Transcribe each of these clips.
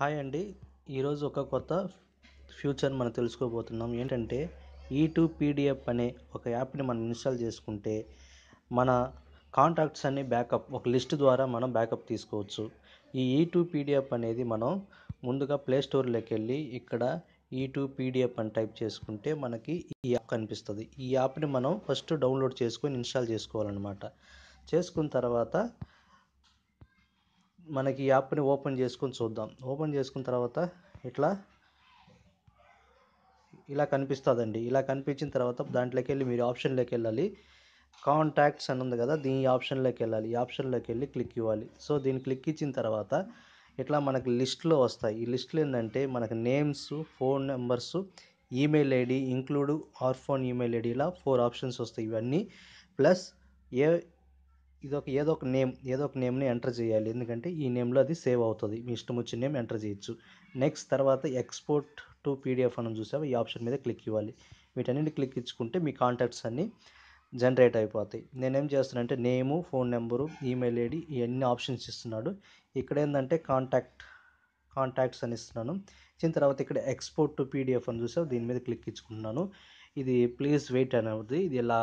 hi అండి ఈరోజు ఒక కొత్త ఫ్యూచర్ మనం తెలుసుకోబోతున్నాం ఏంటంటే ఈ టూ పీడిఎఫ్ అనే ఒక యాప్ని మనం ఇన్స్టాల్ చేసుకుంటే మన కాంటాక్ట్స్ అన్ని బ్యాకప్ ఒక లిస్ట్ ద్వారా మనం బ్యాకప్ తీసుకోవచ్చు ఈ ఈ టూ పీడిఎఫ్ అనేది మనం ముందుగా ప్లే స్టోర్లోకి వెళ్ళి ఇక్కడ ఈ టూ పీడిఎఫ్ అని టైప్ చేసుకుంటే మనకి ఈ యాప్ కనిపిస్తుంది ఈ యాప్ని మనం ఫస్ట్ డౌన్లోడ్ చేసుకొని ఇన్స్టాల్ చేసుకోవాలన్నమాట చేసుకున్న తర్వాత మనకి యాప్ని ఓపెన్ చేసుకొని చూద్దాం ఓపెన్ చేసుకున్న తర్వాత ఇట్లా ఇలా కనిపిస్తుందండి ఇలా కనిపించిన తర్వాత దాంట్లోకి వెళ్ళి మీరు ఆప్షన్లోకి వెళ్ళాలి కాంటాక్ట్స్ అని ఉంది కదా దీని ఆప్షన్లోకి వెళ్ళాలి ఈ ఆప్షన్లోకి వెళ్ళి క్లిక్ ఇవ్వాలి సో దీన్ని క్లిక్ ఇచ్చిన తర్వాత ఇట్లా మనకు లిస్ట్లో వస్తాయి ఈ లిస్టులు ఏంటంటే మనకు names phone numbers email ID include or phone email ID ఇలా ఫోర్ ఆప్షన్స్ వస్తాయి ఇవన్నీ ప్లస్ ఏ ఇదొక ఏదో ఒక నేమ్ ఏదో ఒక నేమ్ని ఎంటర్ చేయాలి ఎందుకంటే ఈ నేమ్లో అది సేవ్ అవుతుంది మీ ఇష్టం వచ్చిన నేమ్ ఎంటర్ చేయొచ్చు నెక్స్ట్ తర్వాత ఎక్స్పోర్ట్ టు పీడిఎఫ్ అని చూసావు ఈ ఆప్షన్ మీద క్లిక్ ఇవ్వాలి వీటన్నిటి క్లిక్ ఇచ్చుకుంటే మీ కాంటాక్ట్స్ అన్నీ జనరేట్ అయిపోతాయి నేనేం చేస్తానంటే name phone number email ID ఇవన్నీ ఆప్షన్స్ ఇస్తున్నాడు ఇక్కడ ఏంటంటే కాంటాక్ట్ కాంటాక్ట్స్ అని ఇస్తున్నాను ఇచ్చిన తర్వాత ఇక్కడ ఎక్స్పోర్ట్ టు పీడిఎఫ్ అని చూసావు దీని మీద క్లిక్ ఇచ్చుకుంటున్నాను ఇది ప్లీజ్ వెయిట్ అనేది ఇది ఇలా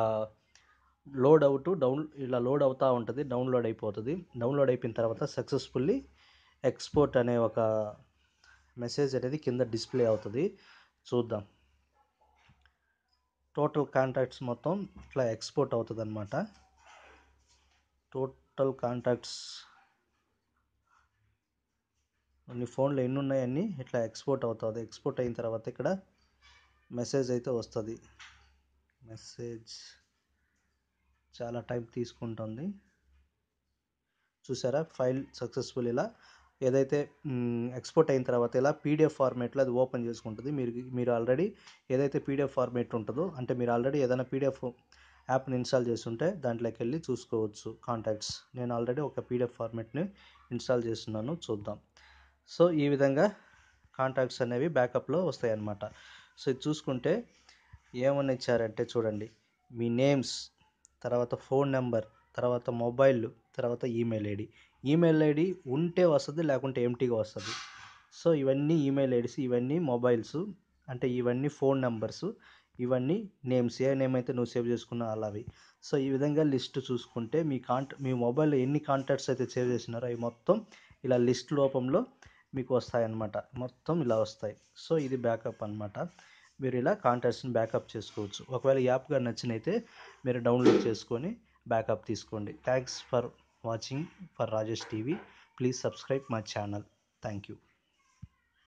లోడ్ అవుట్ డౌన్ ఇలా లోడ్ అవుతూ ఉంటుంది డౌన్లోడ్ అయిపోతుంది డౌన్లోడ్ అయిపోయిన తర్వాత సక్సెస్ఫుల్లీ ఎక్స్పోర్ట్ అనే ఒక మెసేజ్ అనేది కింద డిస్ప్లే అవుతుంది చూద్దాం టోటల్ కాంటాక్ట్స్ మొత్తం ఇట్లా ఎక్స్పోర్ట్ అవుతుంది అనమాట టోటల్ కాంటాక్ట్స్ కొన్ని ఫోన్లో ఎన్ని ఉన్నాయని ఇట్లా ఎక్స్పోర్ట్ అవుతుంది ఎక్స్పోర్ట్ అయిన తర్వాత ఇక్కడ మెసేజ్ అయితే వస్తుంది మెసేజ్ చాలా టైం తీసుకుంటుంది చూసారా ఫైల్ సక్సెస్ఫుల్ ఇలా ఏదైతే ఎక్స్పోర్ట్ అయిన తర్వాత ఇలా పీడిఎఫ్ ఫార్మేట్లో అది ఓపెన్ చేసుకుంటుంది మీరు మీరు ఆల్రెడీ ఏదైతే పీడిఎఫ్ ఫార్మేట్ ఉంటుందో అంటే మీరు ఆల్రెడీ ఏదైనా పీడిఎఫ్ యాప్ని ఇన్స్టాల్ చేస్తుంటే దాంట్లోకి వెళ్ళి చూసుకోవచ్చు కాంటాక్ట్స్ నేను ఆల్రెడీ ఒక పీడిఎఫ్ ఫార్మేట్ని ఇన్స్టాల్ చేస్తున్నాను చూద్దాం సో ఈ విధంగా కాంటాక్ట్స్ అనేవి బ్యాకప్లో వస్తాయి అన్నమాట సో ఇది చూసుకుంటే ఏమని ఇచ్చారంటే చూడండి మీ నేమ్స్ తర్వాత ఫోన్ నెంబర్ తర్వాత మొబైల్ తర్వాత ఈమెయిల్ ఐడి ఈమెయిల్ ఐడి ఉంటే వస్తుంది లేకుంటే ఎంటీగా వస్తుంది సో ఇవన్నీ ఈమెయిల్ ఐడిస్ ఇవన్నీ మొబైల్స్ అంటే ఇవన్నీ ఫోన్ నెంబర్స్ ఇవన్నీ నేమ్స్ ఏ నేమ్ అయితే నువ్వు సేవ్ చేసుకున్నా అలావి సో ఈ విధంగా లిస్ట్ చూసుకుంటే మీ కాంట మీ మొబైల్లో ఎన్ని కాంటాక్ట్స్ అయితే సేవ్ చేసినారో అవి మొత్తం ఇలా లిస్ట్ లోపంలో మీకు వస్తాయన్నమాట మొత్తం ఇలా వస్తాయి సో ఇది బ్యాకప్ అనమాట మీరు ఇలా కాంటాక్ట్స్ని బ్యాకప్ చేసుకోవచ్చు ఒకవేళ యాప్గా నచ్చినైతే మీరు డౌన్లోడ్ చేసుకొని బ్యాకప్ తీసుకోండి thanks for watching for Rajesh TV please subscribe my channel thank you